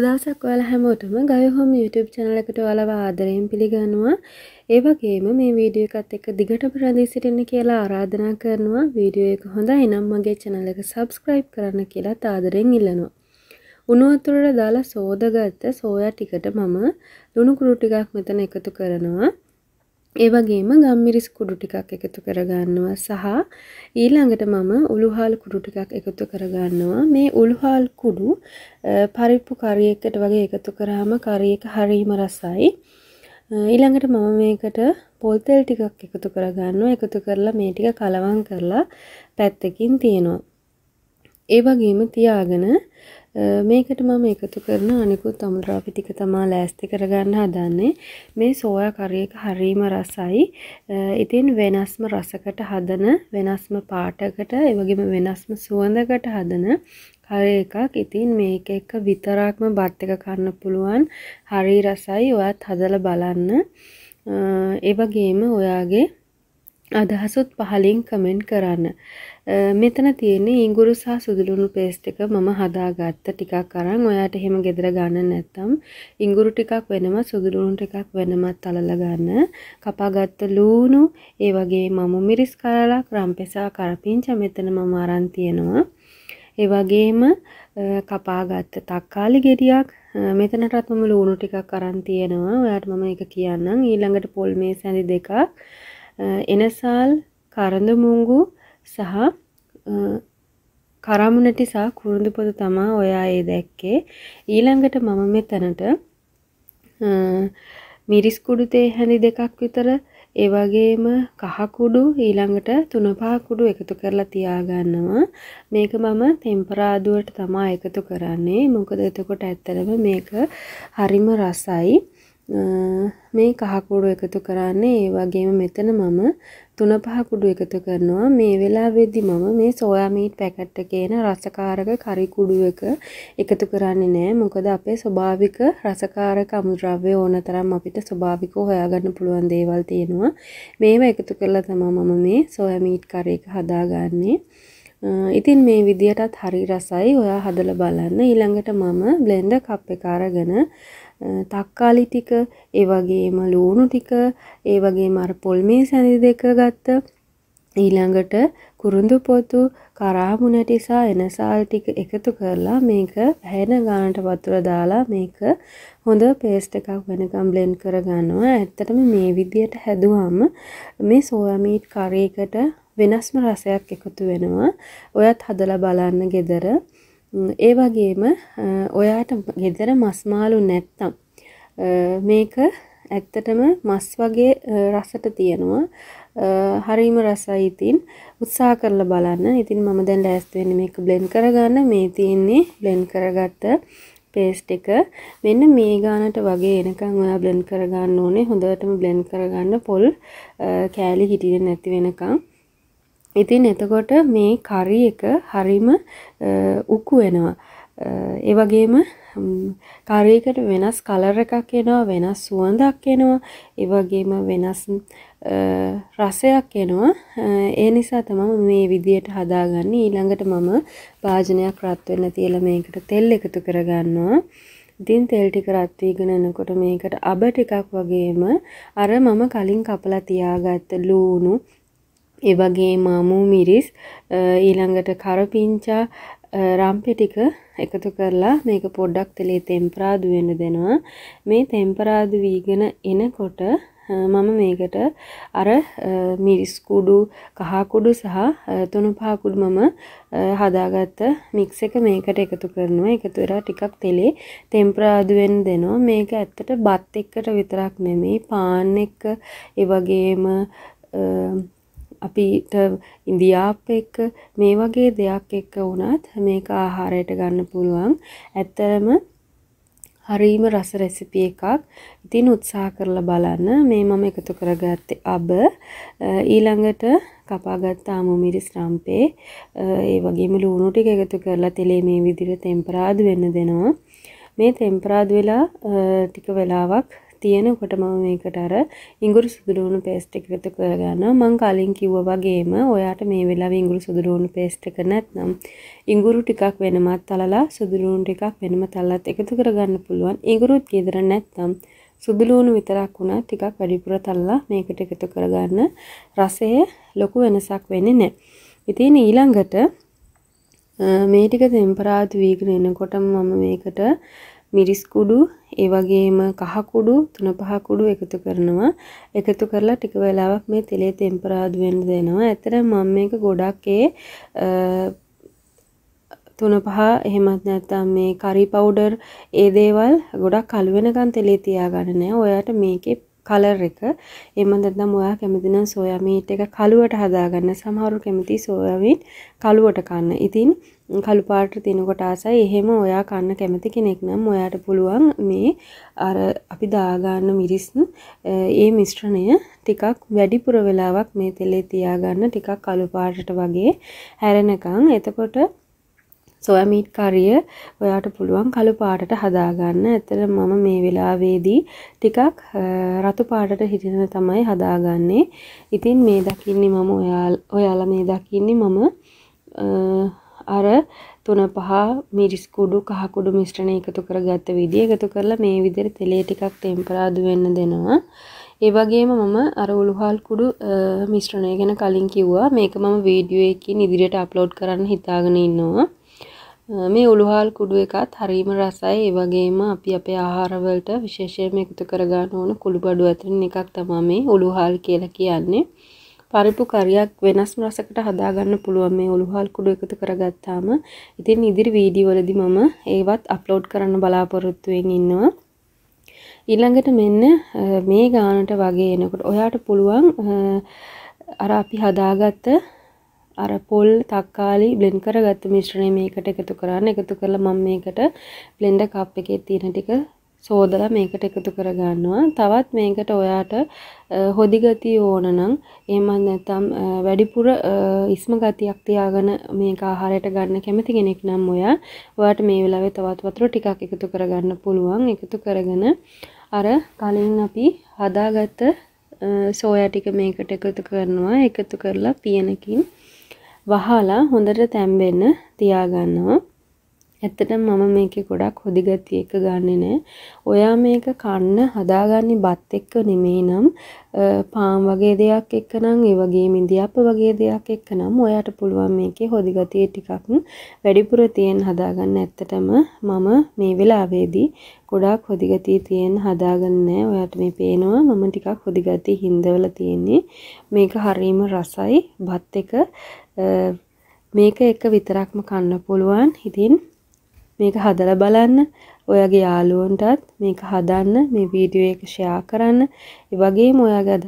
සුබදවසක් ඔයාලා හැමෝටම ගයහොම YouTube channel එකට ඔයාලව ආදරයෙන් පිළිගන්නවා. ඒ වගේම මේ වීඩියෝ එකත් එක්ක දිගටම රැඳී සිටින්න කියලා ආරාධනා කරනවා. වීඩියෝ එක හොඳයි නම් මගේ channel එක subscribe කරන්න කියලාත් ආදරයෙන් ඉල්ලනවා. උණු වතුරට දාලා සෝදාගත්ත සෝයා ටිකට මම ලුණු කුරු ටිකක් මෙතන එකතු කරනවා. ඒ වගේම ගම්මිරිස් කුඩු ටිකක් එකතු කරගන්නවා සහ ඊළඟට මම උළුහාල් කුඩු ටිකක් එකතු කරගන්නවා මේ උළුහාල් කුඩු පරිප්පු කරියකට වගේ එකතු කරාම කරියක හරීම රසයි ඊළඟට මම මේකට පොල් තෙල් ටිකක් එකතු කරගන්නවා එකතු කරලා මේ ටික කලවම් කරලා පැත්තකින් තියනවා ඒ වගේම තියාගෙන මේකට මම එකතු කරන අනිකුත් අමුද්‍රාපි ටික තමා ලෑස්ති කරගන්න හදන්නේ මේ සෝයා curry එක හරීම රසයි. ඉතින් වෙනස්ම රසකට හදන, වෙනස්ම පාටකට, ඒ වගේම වෙනස්ම සුවඳකට හදන curry එකක්. ඉතින් මේක එක විතරක්ම බත් එක කන්න පුළුවන්. හරි රසයි. ඔයත් හදලා බලන්න. ඒ වගේම ඔයාගේ අදහසුත් පහලින් කමෙන්ට් කරන්න. මෙතන තියෙන්නේ ඉංගුරු සහ සුදුලුණු පේස්ට් එක මම හදාගත්ත ටිකක් අරන් ඔයාට එහෙම ගෙදර ගන්න නැත්නම් ඉංගුරු ටිකක් වෙනම සුදුලුණු ටිකක් වෙනමත් අලලා ගන්න. කපාගත්ත ලූණු, ඒ වගේ මම මිරිස් කරලා රම්පෙසා කරපිංච මෙතන මම අරන් තියෙනවා. ඒ වගේම කපාගත්ත තක්කාලි ගෙඩියක් මෙතනටත් මම ලූණු ටිකක් අරන් තියෙනවා. ඔයාට මම ඒක කියන්නම්. ඊළඟට පොල් මේසැනි දෙකක් එනසාල් කරඳමුංගු සහ කරමුණටි සහ කුරුඳු පොතු තමා ඔයා ඒ දැක්කේ ඊළඟට මම මෙතනට මිරිස්කුඩු තේ හැඳි දෙකක් විතර ඒ වගේම කහකුඩු ඊළඟට තුනපහකුඩු එකතු කරලා තියාගන්නවා මේක මම තෙම්පරාදුවට තමා එකතු කරන්නේ මොකද එතකොට ඇත්තටම මේක හරිම රසයි මේ කහකුඩු එකතු කරන්නේ ඒ වගේම මෙතන මම තුන පහ කුඩු එකතු කරනවා මේ වෙලාවේදී මම මේ සෝයා මීට් පැකට් එකේන රසකාරක කරි කුඩු එක එකතු කරන්නේ නෑ මොකද අපේ ස්වභාවික රසකාරක අමුද්‍රව්‍ය ඕන තරම් අපිට ස්වභාවිකව හොයාගන්න පුළුවන් දේවල් තියෙනවා මේවා එකතු කරලා තමයි මම මේ සෝයා මීට් කරි එක හදාගන්නේ ඉතින් මේ විදියටත් හරි රසයි ඔයා හදලා බලන්න ඊළඟට මම බ්ලෙන්ඩර් කප් එක අරගෙන තක්කාලි ටික ඒ වගේම ලූණු ටික ඒ වගේම අර පොල්මේ සැනි දෙක ගත්ත ඊළඟට කුරුඳු පොතු කරාමුණටි සහ එනසාල් ටික එකතු කරලා මේක හැන ගානට වතුර දාලා මේක හොඳ පේස්ට් එකක් වෙනකම් බ්ලෙන්ඩ් කරගන්නවා. ඇත්තටම මේ විදියට හැදුවාම මේ සෝයා මීට් කරේකට වෙනස්ම රසයක් එකතු වෙනවා. ඔයත් හදලා බලන්න ගෙදර. ඒ වගේම ඔයාට ගෙදර මස්මාලු නැත්තම් මේක ඇත්තටම මස් වගේ රසට තියෙනවා හරීම රසයි ඉතින් උත්සාහ කරලා බලන්න. ඉතින් මම දැන් ලෑස්ති වෙන්නේ මේක බ්ලෙන්ඩ් කරගන්න. මේ තියෙන්නේ බ්ලෙන්ඩ් කරගත්ත පේස්ට් එක. මෙන්න මේ ගානට වගේ එනකන් ඔයා බ්ලෙන්ඩ් කරගන්න ඕනේ. හොඳටම බ්ලෙන්ඩ් කරගන්න පොල් කෑලි හිටියේ නැති වෙනකන්. ඉතින් එතකොට මේ කරි එක හරිම උකු වෙනවා. ඒ වගේම කරේකට වෙනස් කලර් එකක් එනවා වෙනස් සුවඳක් එනවා ඒ වගේම වෙනස් රසයක් එනවා ඒ නිසා තමයි මේ විදියට හදාගන්නේ ඊළඟට මම භාජනයක් රත් වෙන්න තියලා මේකට තෙල් එකතු කරගන්නවා ඉතින් තෙල් ටික රත් වීගෙන යනකොට මේකට අබ ටිකක් වගේම අර මම කලින් කපලා තියාගත්ත ලූණු ඒ වගේම මූමිරිස් ඊළඟට කරපිංචා රම්පෙ ටික එකතු කරලා මේක පොඩ්ඩක් තෙලේ තෙම්පරාදු වෙන්න දෙනවා. මේ තෙම්පරාදු වීගෙන එනකොට මම මේකට අර මිරිස් කුඩු කහ කුඩු සහ තුණු පහ කුඩු මම හදාගත්ත මික්ස් එක මේකට එකතු කරනවා එකතු වෙලා ටිකක් තෙලේ තෙම්පරාදු වෙන්න දෙනවා මේක ඇත්තට බත් එක්කට විතරක් නෙමෙයි පාන් එක්ක ඒ වගේම අපිට ඉඳිආප් එක්ක මේ වගේ දෙයක් එක්ක වුණත් මේක ආහාරයට ගන්න පුළුවන් ඇත්තරම හරීම රස රෙසිපි එකක් ඉතින් උත්සාහ කරලා බලන්න මේ මම එකතු කරගත්තේ අබ ඊළඟට කපාගත්ත ආමු මිරිස් රම්පේ ඒ වගේම ලුණු ටික එකතු කරලා තෙලේ මේ විදිහට තෙම්පරාදු වෙන්න දෙනවා මේ තෙම්පරාදු වෙලා ටික වෙලාවක් තියෙනකොට මම මේකට අර ඉඟුරු සුදුරුණු පේස්ට් එක එකතු කරගන්නවා. මම කලින් කිව්වා වගේම ඔයාට මේ වෙලාවේ ඉඟුරු සුදුරුණු පේස්ට් එක නැත්නම් ඉඟුරු ටිකක් වෙනමත් තලලා සුදුරුණු ටිකක් වෙනම තලලත් එකතු කරගන්න පුළුවන්. ඉඟුරුත් ගෙදර නැත්නම් සුදුලූණු විතරක් වුණා ටිකක් වැඩිපුර තල්ලා මේකට එකතු කරගන්න රසය ලොකු වෙනසක් වෙන්නේ නැහැ. ඉතින් ඊළඟට මේ ටික තෙම්පරාදු වීගෙන එනකොට මම මේකට මිරිස් කුඩු ඒ වගේම කහ කුඩු තුන පහ කුඩු එකතු කරනවා එකතු කරලා ටික වෙලාවක් මේ තෙලේ තෙම්පරාදු වෙන්න දෙනවා ඇත්තටම මම මේක ගොඩක් ඒ තුන පහ එහෙමත් නැත්නම් මේ කරි පවුඩර් ඒ දේවල් ගොඩක් කළු වෙනකන් තෙලේ තියාගන්න නෑ ඔයාට මේකේ කලර් එක එහෙම නැත්නම් ඔයා කැමති නම් සෝයා මීට් එක කළුවට හදාගන්න සමහරු කැමති සෝයා මීට් කළුවට කන්න. ඉතින් කළු පාට තිනකොට ආසයි එහෙම ඔයා කන්න කැමති කෙනෙක් නම් ඔයාට පුළුවන් මේ අර අපි දාගන්න මිරිස් ඒ මිශ්‍රණය ටිකක් වැඩිපුර වෙලාවක් මේ තෙලේ තියාගන්න ටිකක් කළු පාටට වගේ හැරෙනකන් එතකොට සොයා මීට් කරිය ඔයාට පුළුවන් කළු පාටට හදාගන්න. ඇත්තට මම මේ වෙලාවේදී ටිකක් රතු පාටට හිටින තමයි හදාගන්නේ. ඉතින් මේ දකින්නේ මම ඔයාලා මේ දකින්නේ මම අර තුන පහ මිරිස්කුඩු කහකුඩු මිශ්‍රණය එකතු කරගත්ත විදිය එකතු කරලා මේ විදිහට තෙලේ ටිකක් තෙම්පරාදු වෙන්න දෙනවා. ඒ වගේම මම අර උළුහාල් කුඩු මිශ්‍රණය ගැන කලින් කිව්වා. මේක මම වීඩියෝ එකකින් ඉදිරියට අප්ලෝඩ් කරන්න හිතාගෙන ඉන්නවා. මේ උළුහාල් කුඩු එකත් හරීම රසයි. ඒ වගේම අපි අපේ ආහාර වලට විශේෂයෙන්ම එකතු කර ගන්න ඕන කුළුබඩු අතරින් එකක් තමයි මේ උළුහාල් කියලා කියන්නේ. පරිප්පු කරියක් වෙනස්ම රසකට හදාගන්න පුළුවන් මේ ඔලුහල් කුඩු එකතු කරගත්තාම. ඉතින් ඉදිරි වීඩියෝ වලදී මම ඒවත් අප්ලෝඩ් කරන්න බලාපොරොත්තු ඉන්නවා. ඊළඟට මෙන්න මේ ගානට වගේ එනකොට ඔයාට පුළුවන් අර අපි හදාගත්ත අර පොල් තක්කාලි බ්ලෙන්ඩ් කරගත්ත මිශ්‍රණය මේකට එකතු කරන්න එකතු කරලා මම මේකට බ්ලෙන්ඩර් කප් එකේ තියෙන ටික සෝදලා මේකට එකතු කරගන්නවා. තවත් මේකට ඔයාට හොදි ගතිය ඕන නම් එහෙමත් නැත්නම් වැඩිපුර ඉස්ම ගතියක් තියාගෙන මේක ආහාරයට ගන්න කැමති කෙනෙක් නම් ඔයා ඔයාට මේ වෙලාවේ තවත් වතුර ටිකක් එකතු කරගන්න පුළුවන්. එකතු කරගෙන අර කලින් අපි හදාගත්ත සෝයා ටික මේකට එකතු කරනවා. එකතු කරලා පියනකින් වහලා හොඳට තැම්බෙන්න තියාගන්නවා. ඇත්තටම මම මේකේ ගොඩක් හොදි ගතිය එක ගන්නෙ නෑ. ඔයා මේක කන්න හදාගන්නේ බත් එක්ක නෙමෙයි නම් පාන් වගේ දෙයක් එක්ක නම් ඒ වගේම ඉඳිආප්ප වගේ දෙයක් එක්ක නම් ඔයාට පුළුවන් මේකේ හොදි ගතිය ටිකක් වැඩිපුර තියෙන හදාගන්න ඇත්තටම මම මේ වෙලාවේදී ගොඩාක් හොදි ගතිය තියෙන හදාගන්නේ ඔයාට මේ පේනවා මම ටිකක් හොදි ගතිය හින්දවලා තියෙන්නේ මේක හරීම රසයි බත් එක මේක එක විතරක්ම කන්න පුළුවන් ඉතින් මේක හදලා බලන්න ඔයාගේ යාළුවන්ටත් මේක හදන්න මේ වීඩියෝ එක ෂෙයා කරන්න ඒ වගේම ඔයාගේ